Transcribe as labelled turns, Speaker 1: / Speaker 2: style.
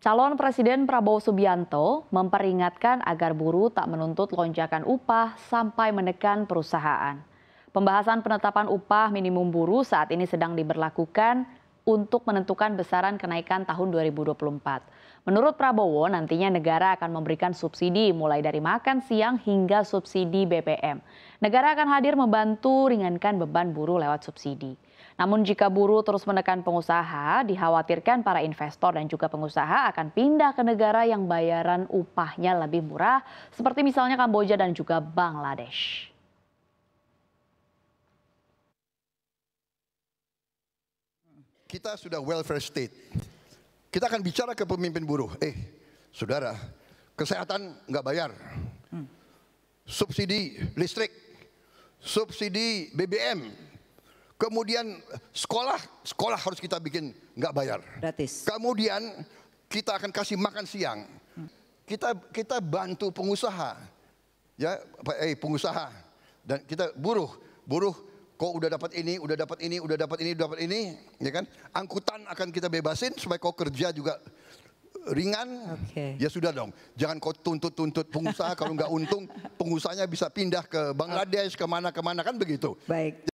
Speaker 1: Calon Presiden Prabowo Subianto memperingatkan agar buruh tak menuntut lonjakan upah sampai menekan perusahaan. Pembahasan penetapan upah minimum buruh saat ini sedang diberlakukan untuk menentukan besaran kenaikan tahun 2024. Menurut Prabowo, nantinya negara akan memberikan subsidi mulai dari makan siang hingga subsidi BBM. Negara akan hadir membantu ringankan beban buruh lewat subsidi. Namun jika buruh terus menekan pengusaha, dikhawatirkan para investor dan juga pengusaha akan pindah ke negara yang bayaran upahnya lebih murah, seperti misalnya Kamboja dan juga Bangladesh.
Speaker 2: kita sudah welfare state. Kita akan bicara ke pemimpin buruh. Eh, saudara, kesehatan nggak bayar. Hmm. Subsidi listrik, subsidi BBM, kemudian sekolah, sekolah harus kita bikin nggak bayar. Gratis. Kemudian kita akan kasih makan siang. Hmm. Kita kita bantu pengusaha, ya, eh pengusaha dan kita buruh, buruh kau udah dapat ini, udah dapat ini, udah dapat ini, udah dapat ini, ya kan? Angkutan akan kita bebasin supaya kau kerja juga ringan. Okay. Ya sudah dong. Jangan kau tuntut-tuntut pengusaha kalau nggak untung, pengusahanya bisa pindah ke Bangladesh kemana-kemana kan begitu. Baik.